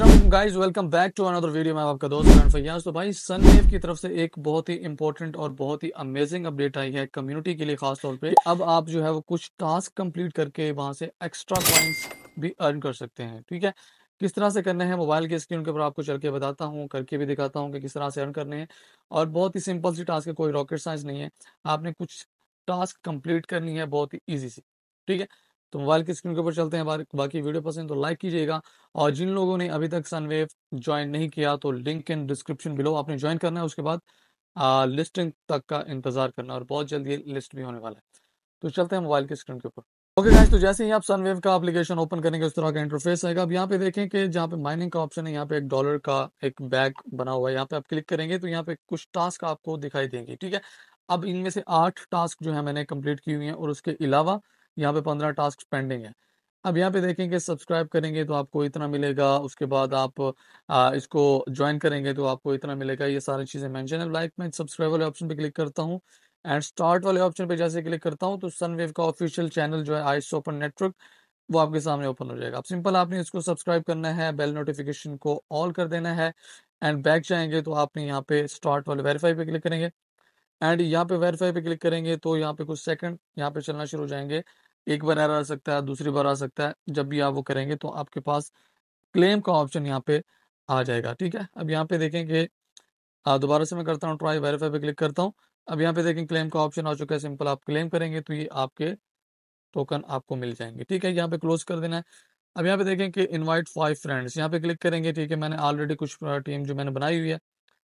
guys welcome back to another video मैं आपका दोस्त फैयाज तो भाई सनवेव की तरफ से एक बहुत ही इंपॉर्टेंट और बहुत ही अमेजिंग अपडेट आई है कम्युनिटी के लिए खास तौर पे अब आप जो है वो कुछ टास्क कंप्लीट करके वहां से एक्स्ट्रा पॉइंट्स भी अर्न कर सकते हैं ठीक है किस तरह से करने हैं मोबाइल के स्क्रीन के ऊपर आपको चल के बताता हूँ करके भी दिखाता हूँ कि किस तरह से अर्न करने हैं और बहुत ही सिंपल सी टास्क है कोई रॉकेट साइंस नहीं है आपने कुछ टास्क कंप्लीट करनी है बहुत ही ईजी सी ठीक है तो मोबाइल की स्क्रीन के ऊपर चलते हैं बाकी वीडियो पसंद तो लाइक कीजिएगा और जिन लोगों ने अभी तक सनवेव ज्वाइन नहीं किया तो लिंक इन डिस्क्रिप्शन बिलो आपने ज्वाइन करना है उसके बाद आ, लिस्टिंग तक का इंतजार करना और बहुत जल्दी लिस्ट भी होने वाला है तो चलते हैं मोबाइल की स्क्रीन के ऊपर ओके गाइस तो जैसे ही आप सनवेव का एप्लीकेशन ओपन करेंगे उस तरह का इंटरफेस आएगा अब यहाँ पे देखें कि जहाँ पे माइनिंग का ऑप्शन है यहाँ पे एक डॉलर का एक बैग बना हुआ है यहाँ पे आप क्लिक करेंगे तो यहाँ पे कुछ टास्क आपको दिखाई देंगे ठीक है अब इनमें से आठ टास्क जो है मैंने कंप्लीट की हुई है और उसके अलावा यहाँ पे पंद्रह टास्क पेंडिंग है अब यहाँ पे देखेंगे सब्सक्राइब करेंगे तो आपको इतना मिलेगा उसके बाद आप आ, इसको ज्वाइन करेंगे तो आपको इतना मिलेगा ये सारी चीज़ें मैंशन है लाइक मैं सब्सक्राइब वाले ऑप्शन पे क्लिक करता हूँ एंड स्टार्ट वाले ऑप्शन पे जैसे क्लिक करता हूँ तो सनवेव का ऑफिशियल चैनल जो है आइस ओपन नेटवर्क वो आपके सामने ओपन हो जाएगा अब सिंपल आपने इसको सब्सक्राइब करना है बेल नोटिफिकेशन को ऑल कर देना है एंड बैक जाएंगे तो आपने यहाँ पे स्टार्ट वाले वेरीफाई पे क्लिक करेंगे एंड यहाँ पे वेरीफाई पे क्लिक करेंगे तो यहाँ पे कुछ सेकंड यहाँ पे चलना शुरू हो जाएंगे एक बार आ सकता है दूसरी बार आ सकता है जब भी आप वो करेंगे तो आपके पास क्लेम का ऑप्शन यहाँ पे आ जाएगा ठीक है अब यहाँ पे देखें कि दोबारा से मैं करता हूँ ट्राई वेरीफाई पे क्लिक करता हूँ अब यहाँ पे देखें क्लेम का ऑप्शन आ चुका है सिंपल आप क्लेम करेंगे तो ये आपके टोकन आपको मिल जाएंगे ठीक है यहाँ पे क्लोज कर देना है अब यहाँ पे देखें कि इनवाइट फाइव फ्रेंड्स यहाँ पे क्लिक करेंगे ठीक है मैंने ऑलरेडी कुछ टीम uh, जो मैंने बनाई हुई है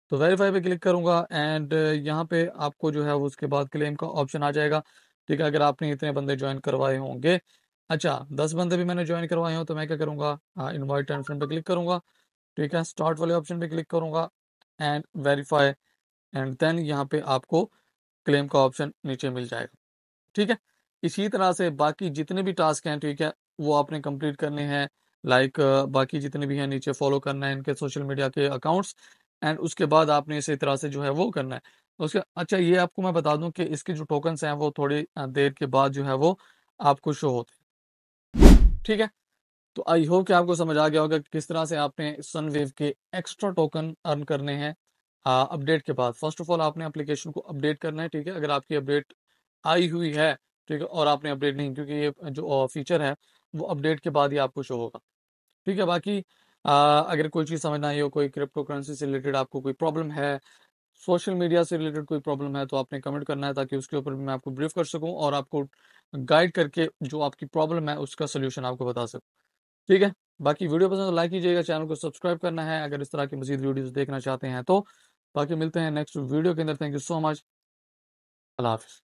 तो वेरीफाई पे क्लिक करूंगा एंड uh, यहाँ पे आपको जो है वो उसके बाद क्लेम का ऑप्शन आ जाएगा ठीक है अगर आपने इतने बंदे ज्वाइन करवाए होंगे अच्छा दस बंदे भी मैंने ज्वाइन करवाए हो तो मैं क्या करूँगा इन्वाइट एंड फ्रेंड पे क्लिक करूंगा ठीक है स्टार्ट वाले ऑप्शन पे क्लिक करूंगा एंड वेरीफाई एंड देन यहाँ पे आपको क्लेम का ऑप्शन नीचे मिल जाएगा ठीक है इसी तरह से बाकी जितने भी टास्क हैं ठीक है वो आपने कंप्लीट करने हैं लाइक like, uh, बाकी जितने भी हैं नीचे फॉलो करना है इनके सोशल मीडिया के अकाउंट्स एंड उसके बाद आपने इसे तरह से जो है वो करना है तो उसके अच्छा ये आपको मैं बता दूं कि इसके जो टोकन हैं वो थोड़ी देर के बाद जो है वो आपको शो होते हैं ठीक है तो आई होप कि आपको समझ आ गया होगा कि किस तरह से आपने सनवेव के एक्स्ट्रा टोकन अर्न करने हैं अपडेट के बाद फर्स्ट ऑफ ऑल आपने अप्लीकेशन को अपडेट करना है ठीक है अगर आपकी अपडेट आई हुई है ठीक है और आपने अपडेट नहीं क्योंकि ये जो फीचर है वो अपडेट के बाद ही आपको शो होगा ठीक है बाकी अगर कोई चीज़ समझ ना आई हो कोई क्रिप्टो करेंसी से रिलेटेड आपको कोई प्रॉब्लम है सोशल मीडिया से रिलेटेड कोई प्रॉब्लम है तो आपने कमेंट करना है ताकि उसके ऊपर मैं आपको ब्रीफ कर सकूं और आपको गाइड करके जो आपकी प्रॉब्लम है उसका सोल्यूशन आपको बता सकूं ठीक है बाकी वीडियो पसंद तो लाइक कीजिएगा चैनल को सब्सक्राइब करना है अगर इस तरह की मजीद वीडियोज देखना चाहते हैं तो बाकी मिलते हैं नेक्स्ट वीडियो के अंदर थैंक यू सो मच अल्लाह हाफिज़